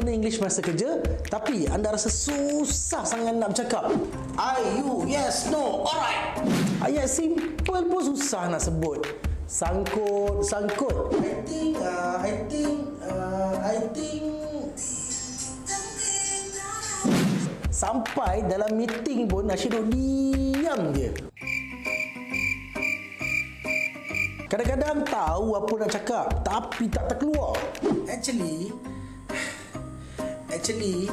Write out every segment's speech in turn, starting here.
guna English masa kerja tapi anda rasa susah sangat nak bercakap? I, you, yes, no, alright. Ayat ah, simple pun susah nak sebut. Sangkut, sangkut. I think, uh, I think, uh, I think... Sampai dalam meeting pun nak Nasirul diam je. Kadang-kadang tahu apa nak cakap tapi tak terkeluar. Actually, actually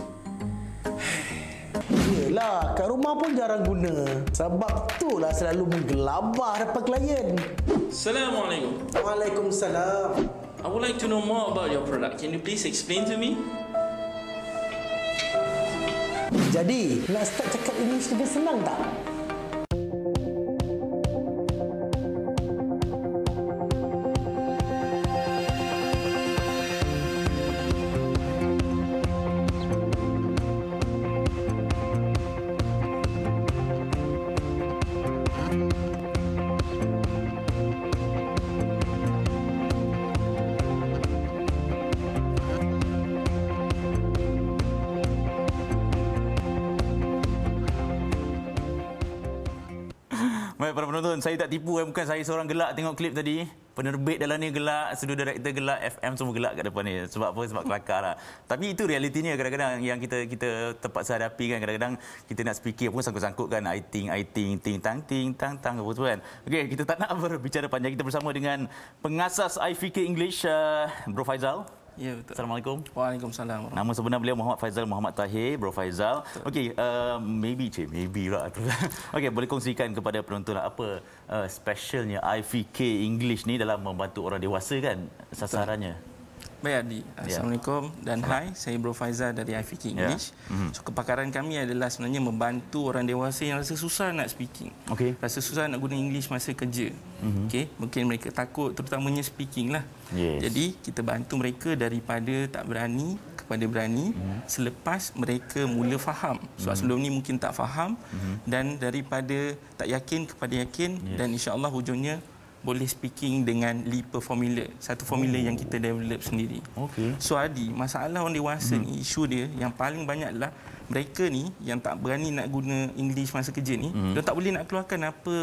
Yelah, kat rumah pun jarang guna. Sebab tu lah selalu menggelabah depan klien. Assalamualaikum. Waalaikumsalam. I would like to know more about your product. Can you please explain to me? Jadi, nak start cakap English lebih senang tak? para penonton, saya tak tipu eh. bukan saya seorang gelak tengok klip tadi. Penerbit dalam ni gelak, studio director gelak, FM semua gelak kat depan ni. Sebab apa? Sebab kelakar lah. Tapi itu realiti ni, kadang-kadang yang kita kita terpaksa hadapi kan. Kadang-kadang kita nak speaker pun sangkut-sangkut kan. I think, I think, ting, tang, ting, tang, tang, apa kan. Okey, kita tak nak berbicara panjang. Kita bersama dengan pengasas IFK English, uh, Bro Faizal. Ya betul. Assalamualaikum. Waalaikumsalam. Nama sebenar beliau Muhammad Faizal Muhammad Tahir, Bro Faizal. Okey, uh, maybe che, maybe lah. Okey, boleh kongsikan kepada penonton lah apa uh, specialnya IVK English ni dalam membantu orang dewasa kan sasarannya? Betul. Baik Adi, ya. Assalamualaikum ya. dan hai, saya Bro Faizal dari IFK ya. English. Ya. So, kepakaran kami adalah sebenarnya membantu orang dewasa yang rasa susah nak speaking. Okay. Rasa susah nak guna English masa kerja. Mm-hmm. Okay. Mungkin mereka takut terutamanya speaking lah. Yes. Jadi kita bantu mereka daripada tak berani kepada berani mm-hmm. selepas mereka mula faham. Sebab so, mhm. sebelum ni mungkin tak faham mm-hmm. dan daripada tak yakin kepada yakin yes. dan insyaAllah hujungnya boleh speaking dengan LIPA formula satu formula oh. yang kita develop sendiri okay. so Adi masalah orang dewasa hmm. ni isu dia yang paling banyak adalah mereka ni yang tak berani nak guna English masa kerja ni hmm. dia tak boleh nak keluarkan apa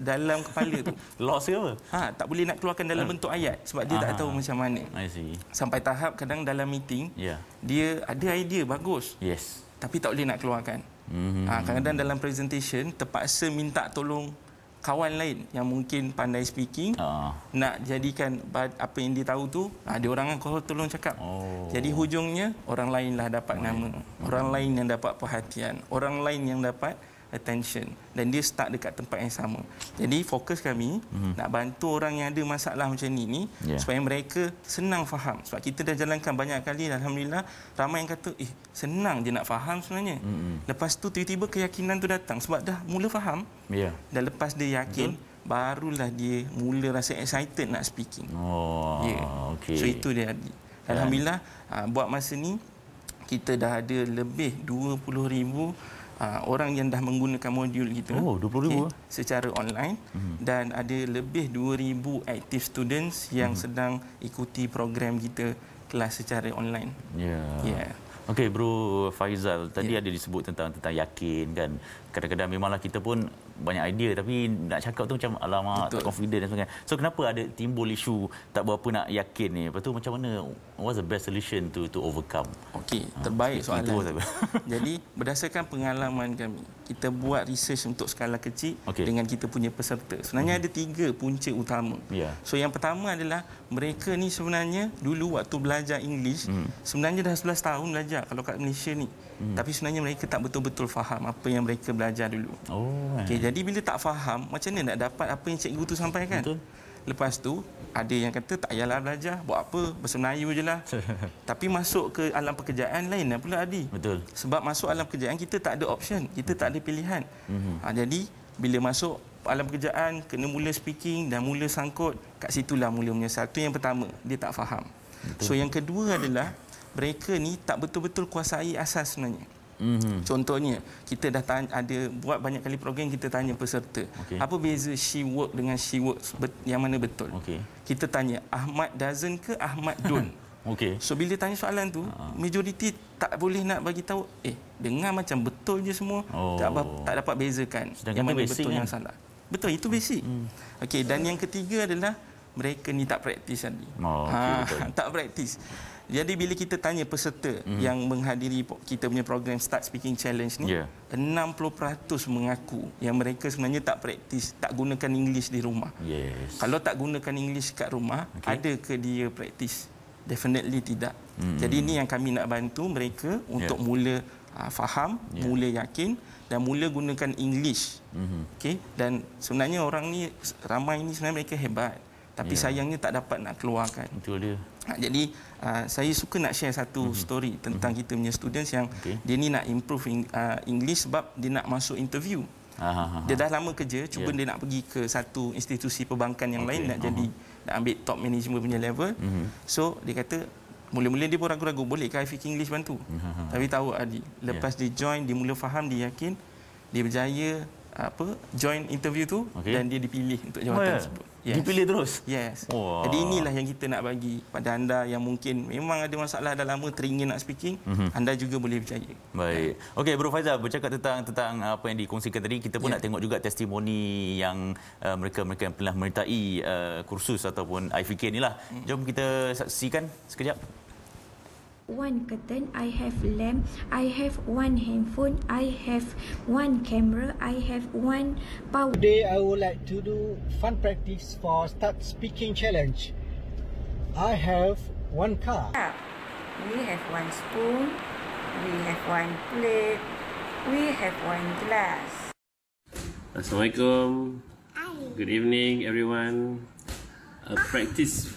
dalam kepala tu loss ke apa ha, tak boleh nak keluarkan dalam hmm. bentuk ayat sebab dia Aha. tak ah. tahu macam mana I see. sampai tahap kadang dalam meeting yeah. dia ada idea bagus yes tapi tak boleh nak keluarkan Mm-hmm. Ha, kadang dalam presentation terpaksa minta tolong kawan lain yang mungkin pandai speaking uh. nak jadikan apa yang dia tahu tu ada ah, orang yang tolong cakap. Oh. Jadi hujungnya orang lainlah dapat oh. nama, hmm. orang lain yang dapat perhatian, orang lain yang dapat attention dan dia start dekat tempat yang sama. Jadi fokus kami mm-hmm. nak bantu orang yang ada masalah macam ni ni yeah. supaya mereka senang faham. Sebab kita dah jalankan banyak kali alhamdulillah ramai yang kata eh senang je nak faham sebenarnya. Mm-hmm. Lepas tu tiba-tiba keyakinan tu datang sebab dah mula faham. Ya. Yeah. Dan lepas dia yakin Betul barulah dia mula rasa excited nak speaking. Oh, yeah. okey. So itu dia. Alhamdulillah yeah. buat masa ni kita dah ada lebih 20,000 Ah, orang yang dah menggunakan modul kita oh okay, eh? secara online mm-hmm. dan ada lebih 2000 active students yang mm-hmm. sedang ikuti program kita kelas secara online yeah. yeah. Okey bro Faizal tadi yeah. ada disebut tentang tentang yakin kan. Kadang-kadang memanglah kita pun banyak idea tapi nak cakap tu macam alamak Betul. tak confident dan sebagainya. So kenapa ada timbul isu tak berapa nak yakin ni? Lepas tu macam mana what's the best solution to to overcome? Okey, terbaik ha, soalan. Itu. Jadi berdasarkan pengalaman kami, kita buat research untuk skala kecil okay. dengan kita punya peserta. Sebenarnya hmm ada tiga punca utama. Yeah. So yang pertama adalah mereka ni sebenarnya dulu waktu belajar English hmm sebenarnya dah 11 tahun belajar kalau kat Malaysia ni. hmm Tapi sebenarnya mereka tak betul-betul faham apa yang mereka belajar dulu. Oh. Okay, eh. jadi bila tak faham macam mana nak dapat apa yang cikgu tu sampaikan? Betul. Lepas tu ada yang kata tak payahlah belajar, buat apa, bahasa Melayu je lah. Tapi masuk ke alam pekerjaan lain lah pula Adi. Betul. Sebab masuk alam pekerjaan kita tak ada option, kita tak ada pilihan. Mm-hmm. Ha, jadi bila masuk alam pekerjaan kena mula speaking dan mula sangkut, kat situlah mula menyesal. Itu yang pertama, dia tak faham. Betul. So yang kedua adalah mereka ni tak betul-betul kuasai asas sebenarnya. Mm-hmm. Contohnya, kita dah tanya, ada buat banyak kali program kita tanya peserta, okay. apa beza she work dengan she work yang mana betul? Okay. Kita tanya Ahmad Dazen ke Ahmad Dun? okay. So bila tanya soalan tu, ah. majoriti tak boleh nak bagi tahu, eh dengar macam betul je semua, oh. tak, tak dapat bezakan Sedangkan yang mana betul kan? yang salah. Betul, itu basic. Mm. Okay, dan yang ketiga adalah mereka ni tak praktis tadi. Oh, okay, ha, tak praktis. Jadi bila kita tanya peserta mm-hmm. yang menghadiri kita punya program Start Speaking Challenge ni, yeah. 60% mengaku yang mereka sebenarnya tak praktis, tak gunakan English di rumah. Yes. Kalau tak gunakan English kat rumah, okay. ada ke dia praktis? Definitely tidak. Mm-hmm. Jadi ini yang kami nak bantu mereka untuk yeah. mula uh, faham, yeah. mula yakin dan mula gunakan English. Mm-hmm. Okay? Dan sebenarnya orang ni ramai ni sebenarnya mereka hebat. Tapi yeah. sayangnya tak dapat nak keluarkan. Betul dia. Ha, jadi uh, saya suka nak share satu mm-hmm. story tentang mm-hmm. kita punya students yang okay. dia ni nak improve in, uh, ha, English sebab dia nak masuk interview. Aha. Dia dah lama kerja, cuba yeah. dia nak pergi ke satu institusi perbankan yang okay. lain nak Aha. jadi mhm. nak ambil top management punya level. Mm-hmm. So dia kata mula-mula dia pun ragu-ragu boleh ke IFIK English bantu. Aha. Tapi tahu Adi, ya. lepas yeah. dia join dia mula faham, dia yakin, dia berjaya apa join interview tu okay. dan dia dipilih untuk jawatan oh, tersebut. Yes. Dipilih terus. Yes. Wow. Jadi inilah yang kita nak bagi pada anda yang mungkin memang ada masalah dah lama teringin nak speaking, mm-hmm. anda juga boleh berjaya. Baik. Okey Bro Faizal bercakap tentang tentang apa yang dikongsikan tadi, kita pun yeah. nak tengok juga testimoni yang uh, mereka-mereka yang pernah menyertai uh, kursus ataupun IFK inilah. Mm. Jom kita saksikan sekejap one curtain, I have lamp, I have one handphone, I have one camera, I have one power. Today I would like to do fun practice for start speaking challenge. I have one car. We have one spoon, we have one plate, we have one glass. Assalamualaikum. Hi. Good evening everyone. A practice.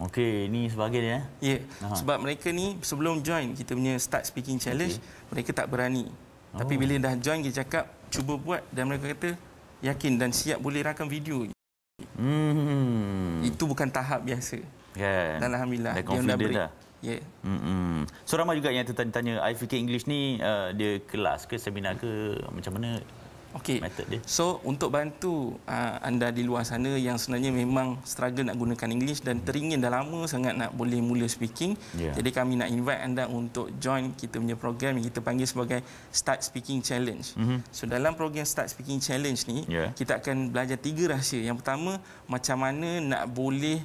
Okey, ini sebagian eh? Ya, yeah. sebab mereka ni sebelum join kita punya start speaking challenge, okay. mereka tak berani. Oh. Tapi bila dah join, kita cakap, cuba buat dan mereka kata, yakin dan siap boleh rakam video. Hmm. Itu bukan tahap biasa. Kan. Dan Alhamdulillah, dia dah beri. Dah. Yeah. Hmm. So, ramai juga yang tertanya-tanya, IFK English ni uh, dia kelas ke, seminar ke, macam mana? Okey. Method dia. So untuk bantu uh, anda di luar sana yang sebenarnya memang struggle nak gunakan English dan hmm. teringin dah lama sangat nak boleh mula speaking. Yeah. Jadi kami nak invite anda untuk join kita punya program yang kita panggil sebagai Start Speaking Challenge. Mm-hmm. So dalam program Start Speaking Challenge ni yeah. kita akan belajar tiga rahsia. Yang pertama macam mana nak boleh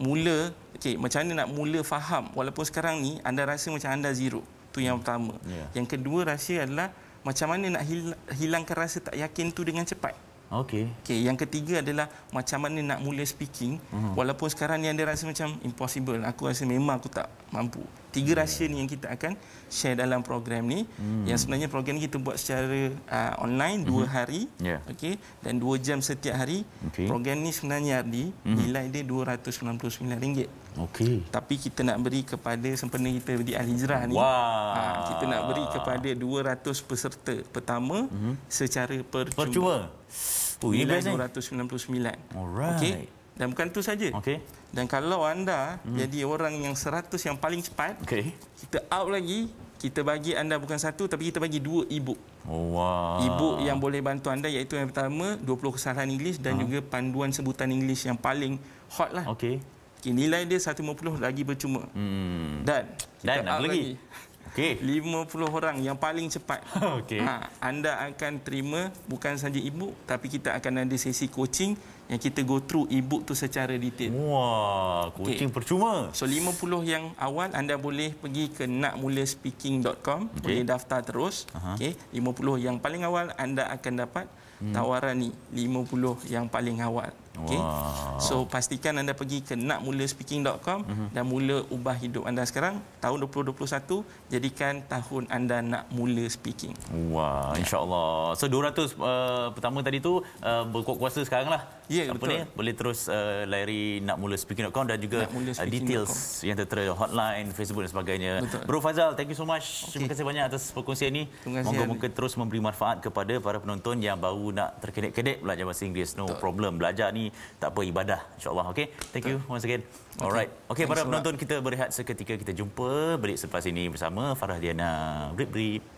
mula okey macam mana nak mula faham walaupun sekarang ni anda rasa macam anda zero. Tu yang hmm. pertama. Yeah. Yang kedua rahsia adalah macam mana nak hil- hilangkan rasa tak yakin tu dengan cepat Okey. Okey, yang ketiga adalah macam mana nak mula speaking uh-huh. walaupun sekarang ni anda rasa macam impossible. Aku rasa memang aku tak mampu. Tiga yeah. rahsia ni yang kita akan share dalam program ni. Hmm. Yang sebenarnya program ni kita buat secara uh, online uh-huh. dua mhm. hari. Yeah. Okey, dan dua jam setiap hari. Okay. Program ni sebenarnya Ardi uh-huh. Mhm. nilai dia RM299. Okey. Tapi kita nak beri kepada sempena kita di Al Hijrah ni. Wah. Ha, kita nak beri kepada 200 peserta pertama uh-huh. secara percuma. percuma. Oh, ini best ni. 299. Alright. Okay. Dan bukan itu saja. Okay. Dan kalau anda hmm. jadi orang yang 100 yang paling cepat, okay. kita out lagi, kita bagi anda bukan satu tapi kita bagi dua e-book. Oh, wow. E-book yang boleh bantu anda iaitu yang pertama, 20 kesalahan Inggeris dan huh? Ha. juga panduan sebutan Inggeris yang paling hot lah. Okay. okay nilai dia 150 lagi bercuma. Hmm. Dan kita dan out lagi. lagi. Okey. 50 orang yang paling cepat. Okey. Ha, anda akan terima bukan saja ibu tapi kita akan ada sesi coaching yang kita go through e tu secara detail. Wah, coaching okay. percuma. So 50 yang awal anda boleh pergi ke nakmulaspeaking.com, okay. boleh daftar terus. Aha. Okay, 50 yang paling awal anda akan dapat hmm. tawaran ni, 50 yang paling awal. Okey, So pastikan anda pergi ke nakmulaspeaking.com uh-huh. Mhm. dan mula ubah hidup anda sekarang tahun 2021 jadikan tahun anda nak mula speaking. Wah, insya-Allah. So 200 uh, eh, pertama tadi tu uh, berkuat kuasa sekarang lah Ya, apa betul. Ni, boleh terus uh, layari nak mula speaking.com dan juga eh, speaking.com. details yang tertera hotline, Facebook dan sebagainya. Betul. Bro Fazal, thank you so much. Okay. Terima kasih banyak atas perkongsian ini. Moga-moga terus memberi manfaat kepada para penonton yang baru nak terkedek-kedek belajar bahasa Inggeris. No betul. problem. Belajar ni tak apa ibadah. InsyaAllah. Okay? Thank betul. you once again. Okay. Alright. Okay, para penonton kita berehat seketika. Kita jumpa balik selepas ini bersama Farah Diana. Brip-brip.